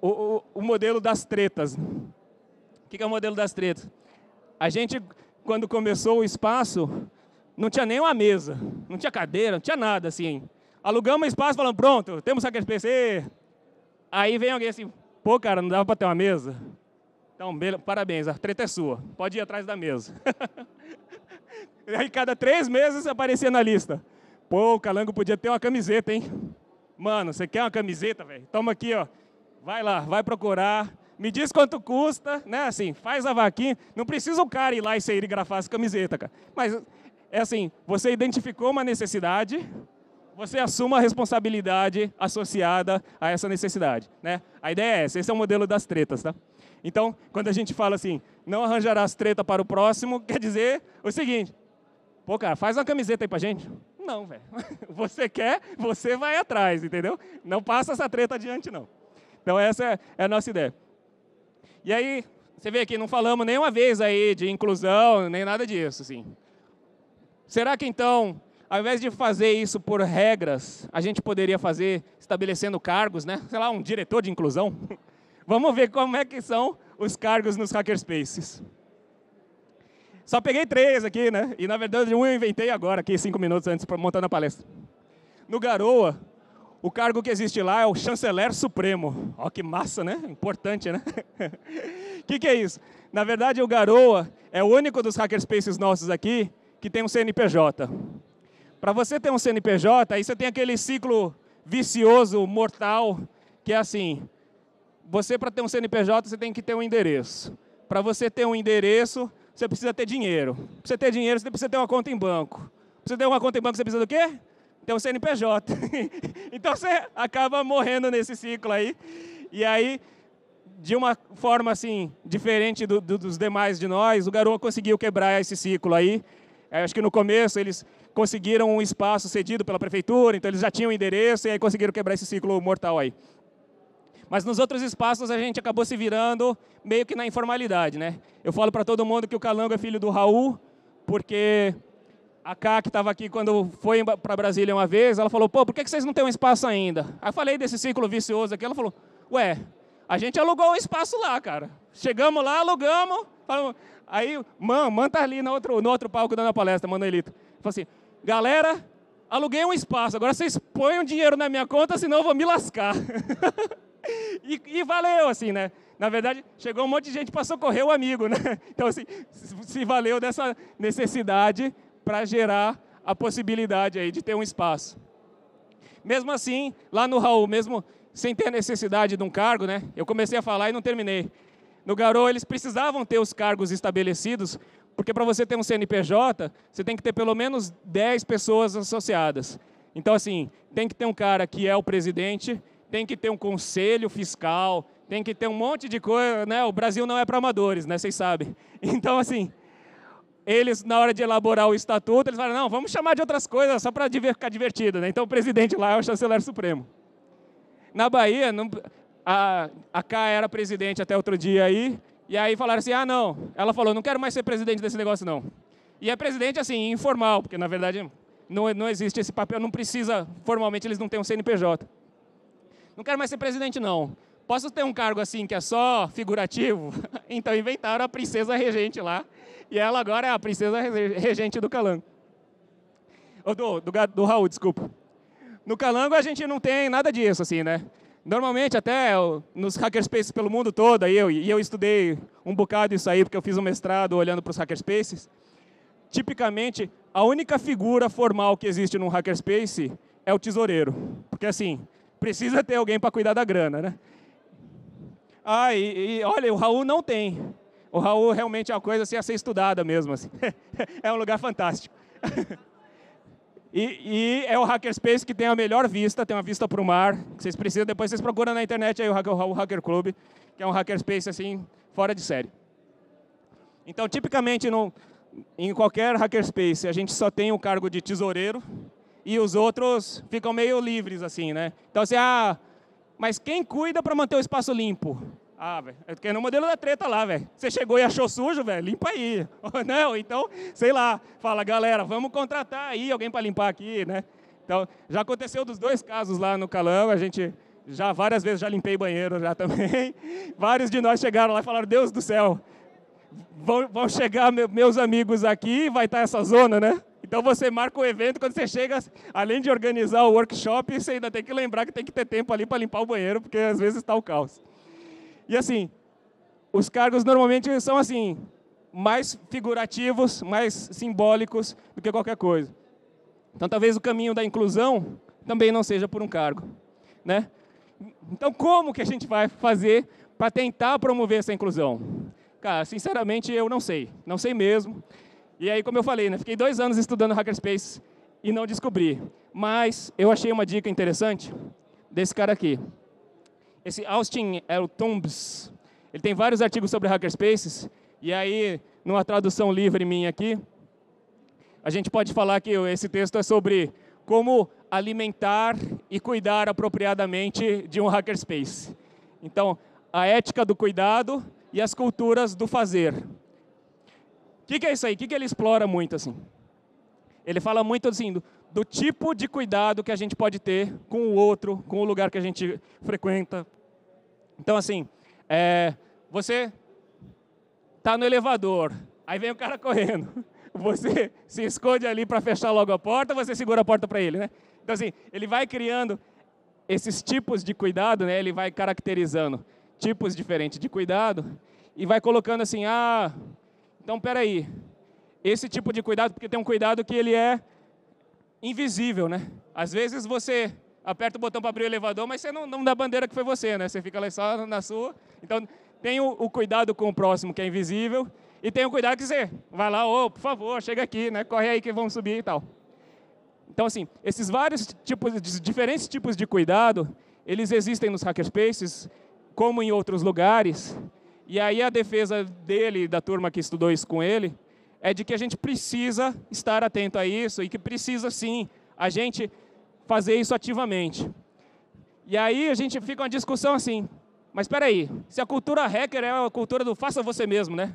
o, o, o modelo das tretas. O que é o modelo das tretas? A gente, quando começou o espaço, não tinha nem uma mesa, não tinha cadeira, não tinha nada assim. Alugamos um espaço falando, pronto, temos aquele PC. Aí vem alguém assim, pô, cara, não dava para ter uma mesa? Então, parabéns, a treta é sua. Pode ir atrás da mesa. E aí cada três meses aparecia na lista. Pô, o Calango podia ter uma camiseta, hein? Mano, você quer uma camiseta, velho? Toma aqui, ó. Vai lá, vai procurar. Me diz quanto custa, né? Assim, faz a vaquinha. Não precisa o cara ir lá e gravar essa camiseta, cara. Mas é assim, você identificou uma necessidade, você assuma a responsabilidade associada a essa necessidade, né? A ideia é essa, esse é o modelo das tretas, tá? Então, quando a gente fala assim, não arranjarás treta para o próximo, quer dizer o seguinte, Pô, cara, faz uma camiseta aí pra gente. Não, velho. Você quer, você vai atrás, entendeu? Não passa essa treta adiante, não. Então, essa é, é a nossa ideia. E aí, você vê que não falamos nenhuma vez aí de inclusão, nem nada disso, assim. Será que então, ao invés de fazer isso por regras, a gente poderia fazer estabelecendo cargos, né? Sei lá, um diretor de inclusão? Vamos ver como é que são os cargos nos hackerspaces. Só peguei três aqui, né? E na verdade um eu inventei agora, aqui cinco minutos antes, montar a palestra. No Garoa, o cargo que existe lá é o chanceler supremo. Ó, que massa, né? Importante, né? O que, que é isso? Na verdade, o Garoa é o único dos hackerspaces nossos aqui que tem um CNPJ. Para você ter um CNPJ, aí você tem aquele ciclo vicioso, mortal, que é assim: você, para ter um CNPJ, você tem que ter um endereço. Para você ter um endereço, você precisa ter dinheiro. Para você ter dinheiro, você precisa ter uma conta em banco. Para você ter uma conta em banco, você precisa do quê? Ter um CNPJ. então você acaba morrendo nesse ciclo aí. E aí, de uma forma assim, diferente do, do, dos demais de nós, o Garoa conseguiu quebrar esse ciclo aí. Eu é, acho que no começo eles conseguiram um espaço cedido pela prefeitura, então eles já tinham endereço e aí conseguiram quebrar esse ciclo mortal aí. Mas nos outros espaços a gente acabou se virando meio que na informalidade, né? Eu falo para todo mundo que o Calango é filho do Raul, porque a Ká, que estava aqui quando foi para Brasília uma vez, ela falou, pô, por que vocês não têm um espaço ainda? Aí eu falei desse ciclo vicioso aqui, ela falou, ué, a gente alugou um espaço lá, cara. Chegamos lá, alugamos, falamos, aí, man, man tá ali no outro, no outro palco dando a palestra, Manuelito. Falei assim, galera, aluguei um espaço, agora vocês põem o dinheiro na minha conta, senão eu vou me lascar. E, e, valeu, assim, né? Na verdade, chegou um monte de gente para socorrer o amigo, né? Então, assim, se valeu dessa necessidade para gerar a possibilidade aí de ter um espaço. Mesmo assim, lá no Raul, mesmo sem ter a necessidade de um cargo, né? Eu comecei a falar e não terminei. No Garou, eles precisavam ter os cargos estabelecidos, porque para você ter um CNPJ, você tem que ter pelo menos 10 pessoas associadas. Então, assim, tem que ter um cara que é o presidente, tem que ter um conselho fiscal, tem que ter um monte de coisa, né? O Brasil não é para amadores, né? Vocês sabem. Então, assim, eles, na hora de elaborar o estatuto, eles falam, não, vamos chamar de outras coisas só para ficar divertido, né? Então, o presidente lá é o chanceler supremo. Na Bahia, não, a, a K era presidente até outro dia aí, e aí falaram assim, ah, não. Ela falou, não quero mais ser presidente desse negócio, não. E é presidente, assim, informal, porque, na verdade, não, não existe esse papel, não precisa, formalmente, eles não têm um CNPJ não quero mais ser presidente, não. Posso ter um cargo assim que é só figurativo? então inventaram a princesa regente lá. E ela agora é a princesa regente do Calango. Ou do, do, do Raul, desculpa. No Calango a gente não tem nada disso, assim, né? Normalmente até nos hackerspaces pelo mundo todo, aí eu, e eu estudei um bocado isso aí, porque eu fiz um mestrado olhando para os hackerspaces. Tipicamente, a única figura formal que existe num hackerspace é o tesoureiro. Porque assim, Precisa ter alguém para cuidar da grana, né? Ah, e, e, olha, o Raul não tem. O Raul realmente é uma coisa assim, a ser estudada mesmo. Assim. é um lugar fantástico. E, e, é o Hackerspace que tem a melhor vista, tem uma vista para o mar. vocês precisam, depois vocês procuram na internet aí o, Hacker, o Hacker Club, que é um Hackerspace assim, fora de série. Então, tipicamente, no, em qualquer Hackerspace, a gente só tem o cargo de tesoureiro, e os outros ficam meio livres, assim, né? Então, assim, ah, mas quem cuida para manter o espaço limpo? Ah, velho, é porque no modelo da treta lá, velho. Você chegou e achou sujo, velho, limpa aí. Né? Ou não, então, sei lá, fala, galera, vamos contratar aí alguém para limpar aqui, né? Então, já aconteceu dos dois casos lá no Calão, a gente já várias vezes já limpei banheiro já também. Vários de nós chegaram lá e falaram, Deus do céu, vão, vão chegar meus amigos aqui e vai estar tá essa zona, né? Então você marca o evento, quando você chega, além de organizar o workshop, você ainda tem que lembrar que tem que ter tempo ali para limpar o banheiro, porque às vezes está o caos. E assim, os cargos normalmente são assim, mais figurativos, mais simbólicos do que qualquer coisa. Então talvez o caminho da inclusão também não seja por um cargo, né? Então como que a gente vai fazer para tentar promover essa inclusão? Cara, sinceramente eu não sei, não sei mesmo. E aí, como eu falei, né, fiquei dois anos estudando hackerspace e não descobri. Mas eu achei uma dica interessante desse cara aqui. Esse Austin L. Tombs, ele tem vários artigos sobre hackerspaces, e aí, numa tradução livre minha aqui, a gente pode falar que esse texto é sobre como alimentar e cuidar apropriadamente de um hackerspace. Então, a ética do cuidado e as culturas do fazer. O que, que, é isso aí? O que, que ele explora muito assim? Ele fala muito assim do, do tipo de cuidado que a gente pode ter com o outro, com o lugar que a gente frequenta. Então assim, é, você tá no elevador, aí vem o cara correndo. Você se esconde ali para fechar logo a porta, você segura a porta para ele, né? Então assim, ele vai criando esses tipos de cuidado, né? Ele vai caracterizando tipos diferentes de cuidado e vai colocando assim, ah, então, peraí. Esse tipo de cuidado, porque tem um cuidado que ele é invisível, né? Às vezes você aperta o botão para abrir o elevador, mas você não, não dá bandeira que foi você, né? Você fica lá só na sua. Então, tem o, o cuidado com o próximo, que é invisível, e tem o cuidado que você vai lá, ô, oh, por favor, chega aqui, né? Corre aí que vamos subir e tal. Então, assim, esses vários tipos, diferentes tipos de cuidado, eles existem nos hackerspaces, como em outros lugares, e aí a defesa dele da turma que estudou isso com ele é de que a gente precisa estar atento a isso e que precisa sim a gente fazer isso ativamente. E aí a gente fica uma discussão assim, mas espera aí, se a cultura hacker é a cultura do faça você mesmo, né?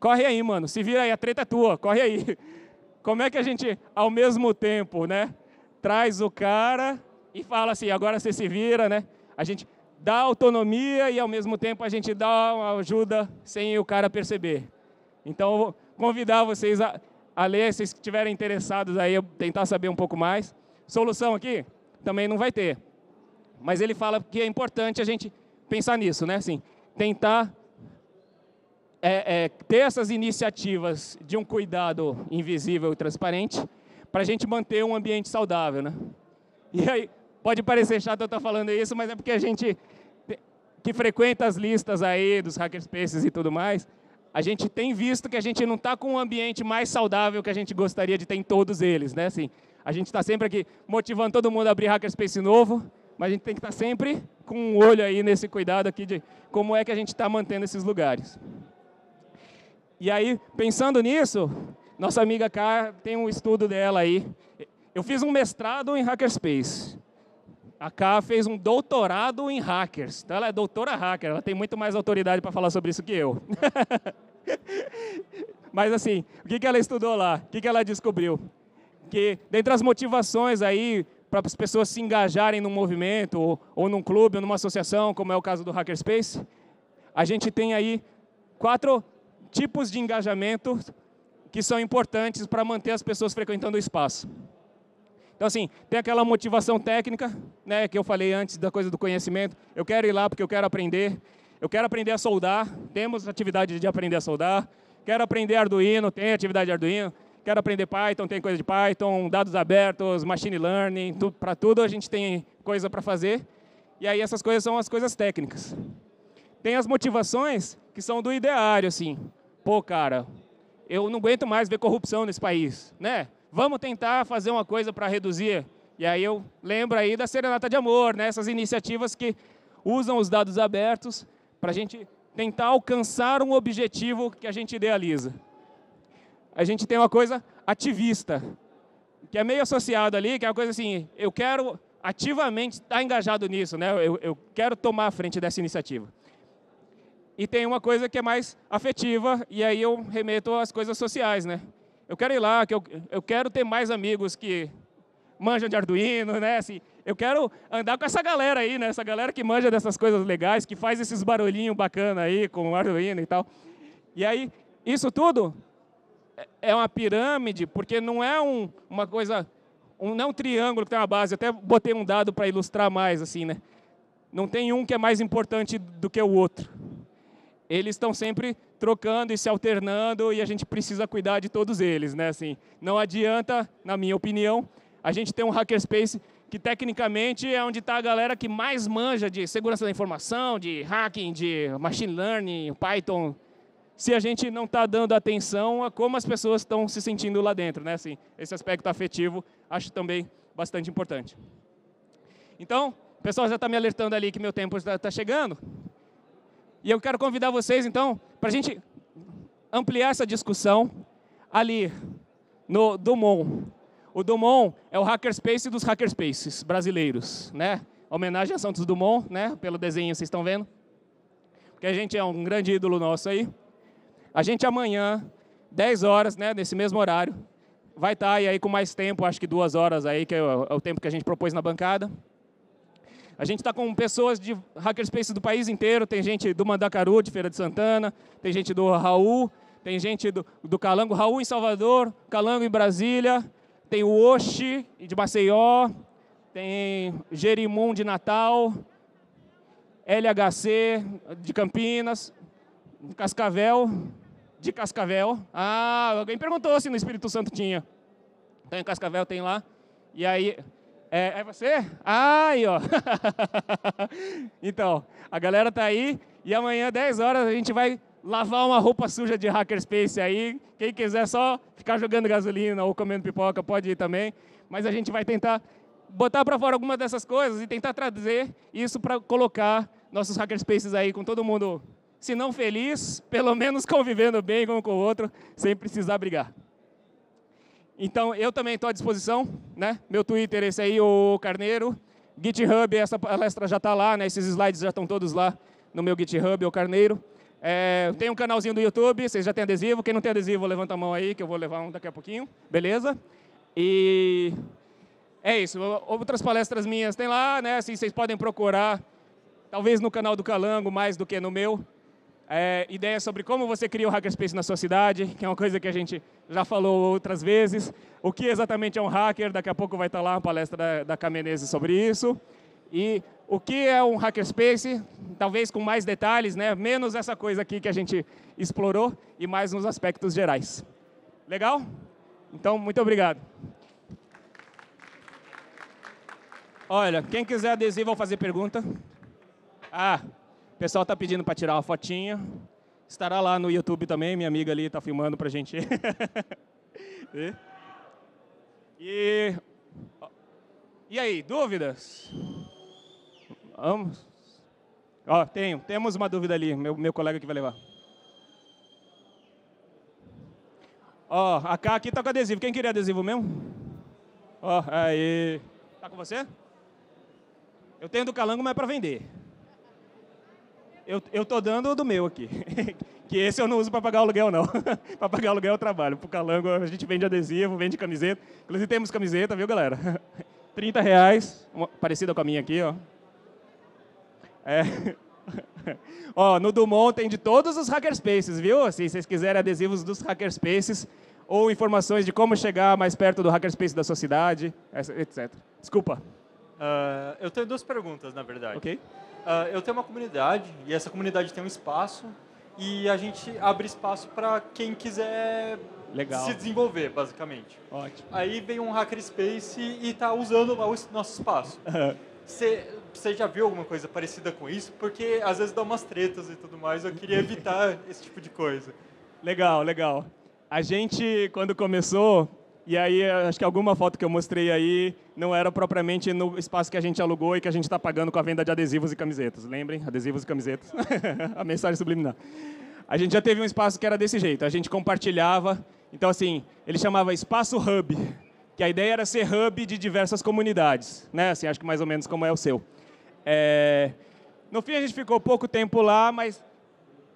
Corre aí, mano, se vira aí, a treta é tua, corre aí. Como é que a gente, ao mesmo tempo, né, traz o cara e fala assim, agora você se vira, né? A gente dá autonomia e ao mesmo tempo a gente dá uma ajuda sem o cara perceber. Então, eu vou convidar vocês a, a ler, se estiverem interessados aí, tentar saber um pouco mais. Solução aqui também não vai ter. Mas ele fala que é importante a gente pensar nisso, né? Assim, tentar é, é, ter essas iniciativas de um cuidado invisível e transparente para a gente manter um ambiente saudável, né? E aí, pode parecer chato eu estar tá falando isso, mas é porque a gente que frequenta as listas aí dos hackerspaces e tudo mais, a gente tem visto que a gente não está com um ambiente mais saudável que a gente gostaria de ter em todos eles, né? Assim, a gente está sempre aqui motivando todo mundo a abrir hackerspace novo, mas a gente tem que estar tá sempre com um olho aí nesse cuidado aqui de como é que a gente está mantendo esses lugares. E aí, pensando nisso, nossa amiga Ká tem um estudo dela aí. Eu fiz um mestrado em hackerspace. A Ká fez um doutorado em hackers. Então ela é doutora hacker, ela tem muito mais autoridade para falar sobre isso que eu. Mas assim, o que, ela estudou lá? O que, que ela descobriu? Que dentre as motivações aí para as pessoas se engajarem num movimento, ou, ou num clube, ou numa associação, como é o caso do Hackerspace, a gente tem aí quatro tipos de engajamento que são importantes para manter as pessoas frequentando o espaço. Então, assim, tem aquela motivação técnica, né, que eu falei antes da coisa do conhecimento. Eu quero ir lá porque eu quero aprender. Eu quero aprender a soldar. Temos atividade de aprender a soldar. Quero aprender Arduino, tem atividade de Arduino. Quero aprender Python, tem coisa de Python, dados abertos, machine learning, tu, para tudo a gente tem coisa para fazer. E aí essas coisas são as coisas técnicas. Tem as motivações que são do ideário, assim. Pô, cara, eu não aguento mais ver corrupção nesse país, né? Vamos tentar fazer uma coisa para reduzir. E aí eu lembro aí da Serenata de Amor, né? essas iniciativas que usam os dados abertos para a gente tentar alcançar um objetivo que a gente idealiza. A gente tem uma coisa ativista, que é meio associado ali, que é uma coisa assim, eu quero ativamente estar tá engajado nisso, né? eu, eu quero tomar a frente dessa iniciativa. E tem uma coisa que é mais afetiva, e aí eu remeto às coisas sociais, né? eu quero ir lá, que eu, eu quero ter mais amigos que manjam de Arduino, né? Assim, eu quero andar com essa galera aí, né? Essa galera que manja dessas coisas legais, que faz esses barulhinhos bacana aí com Arduino e tal. E aí, isso tudo é, é uma pirâmide, porque não é um, uma coisa, um, não é um triângulo que tem uma base. Eu até botei um dado para ilustrar mais, assim, né? Não tem um que é mais importante do que o outro eles estão sempre trocando e se alternando e a gente precisa cuidar de todos eles, né? Assim, não adianta, na minha opinião, a gente ter um hackerspace que tecnicamente é onde está a galera que mais manja de segurança da informação, de hacking, de machine learning, Python, se a gente não está dando atenção a como as pessoas estão se sentindo lá dentro, né? Assim, esse aspecto afetivo acho também bastante importante. Então, o pessoal já está me alertando ali que meu tempo está chegando. E eu quero convidar vocês, então, para a gente ampliar essa discussão ali no Dumont. O Dumont é o hackerspace dos hackerspaces brasileiros, né? Homenagem a Santos Dumont, né? Pelo desenho vocês estão vendo. Porque a gente é um grande ídolo nosso aí. A gente amanhã, 10 horas, né? Nesse mesmo horário, vai estar tá aí com mais tempo, acho que duas horas aí, que é o é tempo que a gente propôs na bancada. A gente está com pessoas de hackerspace do país inteiro. Tem gente do Mandacaru, de Feira de Santana. Tem gente do Raul. Tem gente do, do Calango. Raul em Salvador, Calango em Brasília. Tem o Oxi de Maceió. Tem Jerimum de Natal. LHC de Campinas. Cascavel. De Cascavel. Ah, alguém perguntou se no Espírito Santo tinha. Então Cascavel tem lá. E aí, é, é você? Aí, ó. então, a galera tá aí e amanhã, 10 horas, a gente vai lavar uma roupa suja de hackerspace aí. Quem quiser só ficar jogando gasolina ou comendo pipoca pode ir também. Mas a gente vai tentar botar para fora alguma dessas coisas e tentar trazer isso para colocar nossos hackerspaces aí com todo mundo, se não feliz, pelo menos convivendo bem um com o outro, sem precisar brigar. Então, eu também estou à disposição, né? Meu Twitter, é esse aí, o Carneiro. GitHub, essa palestra já está lá, né? Esses slides já estão todos lá no meu GitHub, o Carneiro. É, tem um canalzinho do YouTube, vocês já têm adesivo. Quem não tem adesivo, levanta a mão aí, que eu vou levar um daqui a pouquinho. Beleza? E é isso. Outras palestras minhas tem lá, né? Assim, vocês podem procurar, talvez no canal do Calango, mais do que no meu é, ideias sobre como você cria o um hackerspace na sua cidade, que é uma coisa que a gente já falou outras vezes. O que exatamente é um hacker, daqui a pouco vai estar lá uma palestra da, da Kamenese sobre isso. E o que é um hackerspace, talvez com mais detalhes, né? menos essa coisa aqui que a gente explorou e mais nos aspectos gerais. Legal? Então, muito obrigado. Olha, quem quiser adesivo ou fazer pergunta. Ah, o pessoal está pedindo para tirar uma fotinha. Estará lá no YouTube também, minha amiga ali está filmando para a gente. e, e aí, dúvidas? Vamos? Ó, tenho, temos uma dúvida ali, meu, meu colega que vai levar. Ó, a K aqui tá com adesivo. Quem queria adesivo mesmo? Ó, aí. Tá com você? Eu tenho do Calango, mas é para vender. Eu, eu tô dando do meu aqui. que esse eu não uso para pagar aluguel, não. para pagar aluguel eu é trabalho. Pro Calango a gente vende adesivo, vende camiseta. Inclusive temos camiseta, viu, galera? 30 reais, parecida com a minha aqui, ó. É. ó, no Dumont tem de todos os hackerspaces, viu? Se vocês quiserem adesivos dos hackerspaces ou informações de como chegar mais perto do hackerspace da sua cidade, etc. Desculpa. Uh, eu tenho duas perguntas, na verdade. Ok. Uh, eu tenho uma comunidade e essa comunidade tem um espaço e a gente abre espaço para quem quiser Legal. se desenvolver, basicamente. Ótimo. Aí vem um hackerspace e está usando lá o nosso espaço. Você já viu alguma coisa parecida com isso? Porque às vezes dá umas tretas e tudo mais, eu queria evitar esse tipo de coisa. Legal, legal. A gente, quando começou, e aí, acho que alguma foto que eu mostrei aí não era propriamente no espaço que a gente alugou e que a gente está pagando com a venda de adesivos e camisetas. Lembrem? Adesivos e camisetas. a mensagem subliminar. A gente já teve um espaço que era desse jeito. A gente compartilhava. Então, assim, ele chamava Espaço Hub, que a ideia era ser hub de diversas comunidades. Né? Assim, acho que mais ou menos como é o seu. É... No fim, a gente ficou pouco tempo lá, mas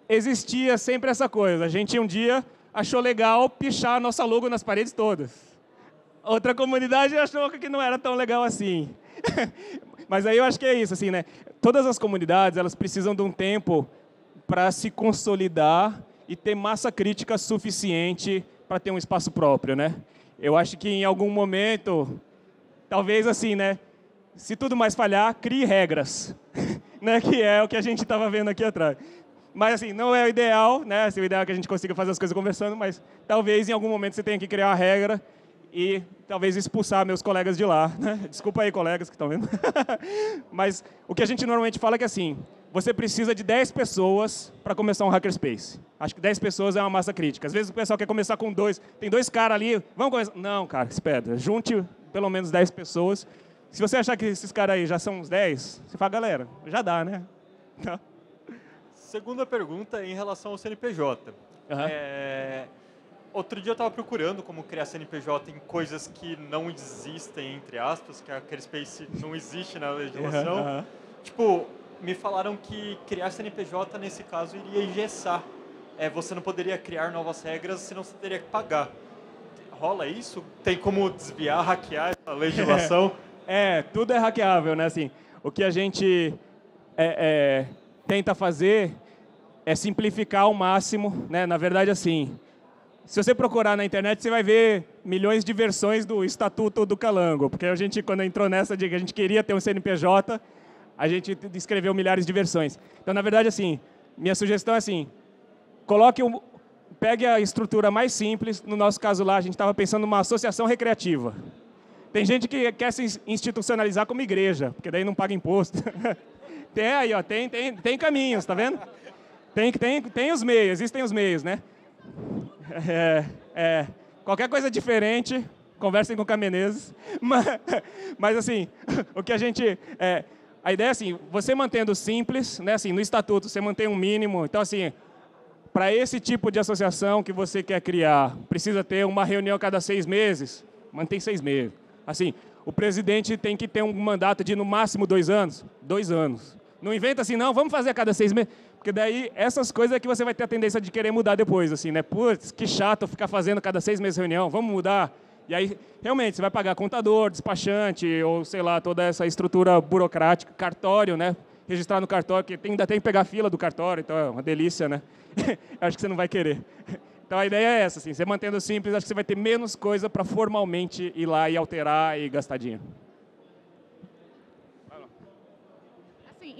existia sempre essa coisa. A gente, um dia, achou legal pichar a nossa logo nas paredes todas. Outra comunidade achou que não era tão legal assim. Mas aí eu acho que é isso, assim, né? Todas as comunidades, elas precisam de um tempo para se consolidar e ter massa crítica suficiente para ter um espaço próprio, né? Eu acho que em algum momento, talvez assim, né? Se tudo mais falhar, crie regras, né? Que é o que a gente estava vendo aqui atrás. Mas assim, não é o ideal, né? Assim, o ideal é que a gente consiga fazer as coisas conversando, mas talvez em algum momento você tenha que criar uma regra e talvez expulsar meus colegas de lá. Né? Desculpa aí, colegas que estão vendo. mas o que a gente normalmente fala é que assim, você precisa de 10 pessoas para começar um hackerspace. Acho que 10 pessoas é uma massa crítica. Às vezes o pessoal quer começar com dois, tem dois caras ali, vamos começar. Não, cara, espera, junte pelo menos 10 pessoas. Se você achar que esses caras aí já são uns 10, você fala, galera, já dá, né? Então, Segunda pergunta em relação ao CNPJ. Uhum. É... Outro dia eu estava procurando como criar CNPJ em coisas que não existem, entre aspas, que é a CareSpace não existe na legislação. uhum. Tipo, me falaram que criar CNPJ, nesse caso, iria engessar. É, você não poderia criar novas regras, senão você teria que pagar. Rola isso? Tem como desviar, hackear a legislação? é, tudo é hackeável, né? Assim, o que a gente... É, é tenta fazer é simplificar ao máximo, né? Na verdade, assim, se você procurar na internet, você vai ver milhões de versões do Estatuto do Calango, porque a gente, quando entrou nessa de que a gente queria ter um CNPJ, a gente escreveu milhares de versões. Então, na verdade, assim, minha sugestão é assim, coloque um, pegue a estrutura mais simples, no nosso caso lá, a gente estava pensando numa associação recreativa. Tem gente que quer se institucionalizar como igreja, porque daí não paga imposto. É, aí, ó, tem, tem, tem caminhos, tá vendo? Tem, tem, tem os meios, existem os meios, né? É, é, qualquer coisa diferente, conversem com o Mas, mas assim, o que a gente. É, a ideia é assim, você mantendo simples, né? Assim, no estatuto você mantém um mínimo. Então, assim, para esse tipo de associação que você quer criar, precisa ter uma reunião a cada seis meses? Mantém seis meses. Assim, o presidente tem que ter um mandato de no máximo dois anos? Dois anos. Não inventa assim, não, vamos fazer a cada seis meses. Porque daí essas coisas é que você vai ter a tendência de querer mudar depois, assim, né? Putz, que chato ficar fazendo cada seis meses reunião, vamos mudar. E aí, realmente, você vai pagar contador, despachante, ou sei lá, toda essa estrutura burocrática, cartório, né? Registrar no cartório, que ainda tem que pegar fila do cartório, então é uma delícia, né? acho que você não vai querer. Então a ideia é essa, assim, você mantendo simples, acho que você vai ter menos coisa para formalmente ir lá e alterar e gastar dinheiro.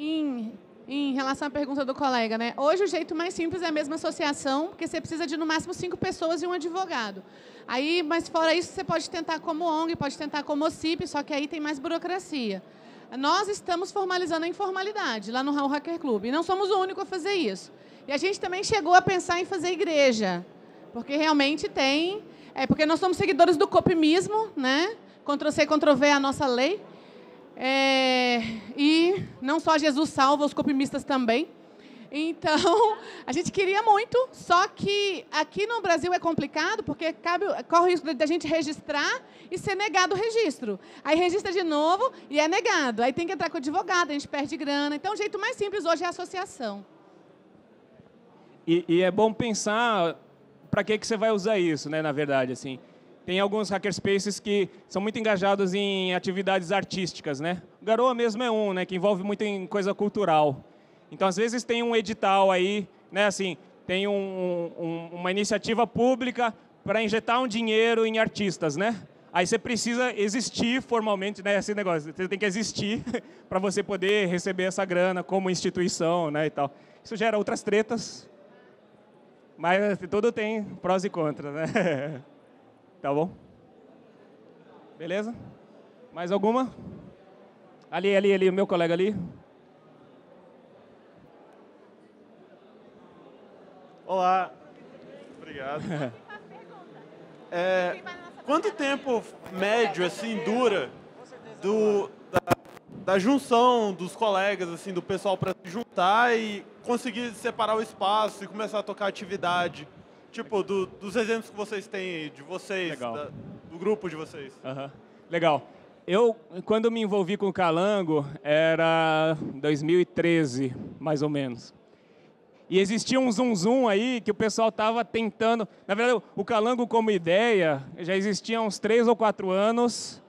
em, em relação à pergunta do colega, né? Hoje o jeito mais simples é a mesma associação, porque você precisa de no máximo cinco pessoas e um advogado. Aí, mas fora isso, você pode tentar como ONG, pode tentar como OCIP, só que aí tem mais burocracia. Nós estamos formalizando a informalidade lá no Raul Hacker Club. E não somos o único a fazer isso. E a gente também chegou a pensar em fazer igreja, porque realmente tem. É porque nós somos seguidores do copimismo, né? Ctrl C, Ctrl V é a nossa lei. É, e não só Jesus salva, os copimistas também. Então, a gente queria muito, só que aqui no Brasil é complicado, porque cabe, corre o risco da gente registrar e ser negado o registro. Aí registra de novo e é negado. Aí tem que entrar com o advogado, a gente perde grana. Então, o jeito mais simples hoje é a associação. E, e é bom pensar para que, que você vai usar isso, né, na verdade, assim tem alguns hackerspaces que são muito engajados em atividades artísticas, né? Garoa mesmo é um, né? Que envolve muito em coisa cultural. Então, às vezes tem um edital aí, né? Assim, tem um, um, uma iniciativa pública para injetar um dinheiro em artistas, né? Aí você precisa existir formalmente, né? Esse negócio, você tem que existir para você poder receber essa grana como instituição, né? E tal. Isso gera outras tretas, mas tudo tem prós e contras, né? Tá bom? Beleza? Mais alguma? Ali, ali, ali, o meu colega ali. Olá. Obrigado. É, quanto tempo médio assim dura do da, da, junção dos colegas assim do pessoal para se juntar e conseguir separar o espaço e começar a tocar atividade? Tipo, do, dos exemplos que vocês têm aí, de vocês, da, do grupo de vocês. Legal. Eu, quando me envolvi com o Calango, era 2013, mais ou menos. E existia um zoom zoom aí que o pessoal estava tentando. Na verdade, o Calango como ideia já existia há uns três ou quatro anos.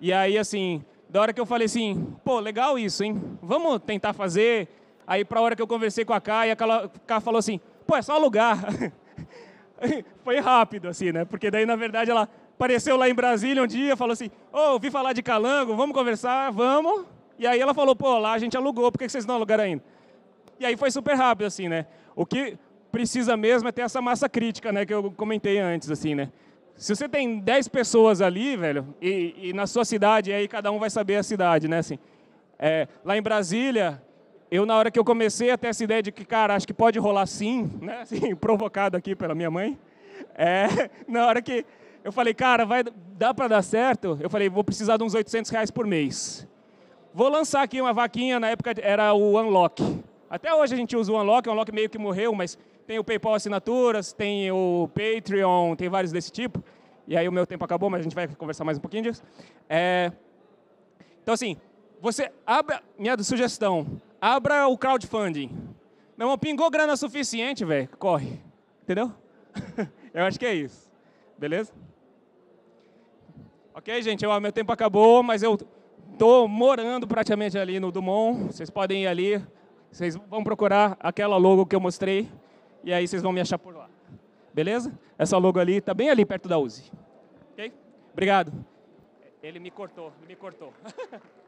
E aí, assim, da hora que eu falei assim, pô, legal isso, hein? Vamos tentar fazer. Aí, para a hora que eu conversei com a Kai, a Kai falou assim, pô, é só alugar. Foi rápido, assim, né? Porque daí, na verdade, ela apareceu lá em Brasília um dia, falou assim, ô, oh, ouvi falar de Calango, vamos conversar, vamos. E aí ela falou, pô, lá a gente alugou, por que vocês não alugaram ainda? E aí foi super rápido, assim, né? O que precisa mesmo é ter essa massa crítica, né, que eu comentei antes, assim, né? Se você tem 10 pessoas ali, velho, e, e na sua cidade, aí cada um vai saber a cidade, né, assim. É, lá em Brasília, eu, na hora que eu comecei a ter essa ideia de que, cara, acho que pode rolar sim, né? Assim, provocado aqui pela minha mãe. É, na hora que eu falei, cara, vai, dá para dar certo? Eu falei, vou precisar de uns 800 reais por mês. Vou lançar aqui uma vaquinha, na época era o Unlock. Até hoje a gente usa o Unlock, o Unlock meio que morreu, mas tem o PayPal assinaturas, tem o Patreon, tem vários desse tipo. E aí o meu tempo acabou, mas a gente vai conversar mais um pouquinho disso. É, então, assim, você abre... Minha sugestão, Abra o crowdfunding. Meu irmão, pingou grana suficiente, velho, corre. Entendeu? eu acho que é isso. Beleza? Ok, gente, eu, meu tempo acabou, mas eu estou morando praticamente ali no Dumont. Vocês podem ir ali. Vocês vão procurar aquela logo que eu mostrei. E aí vocês vão me achar por lá. Beleza? Essa logo ali está bem ali perto da Uzi. Ok? Obrigado. Ele me cortou, ele me cortou.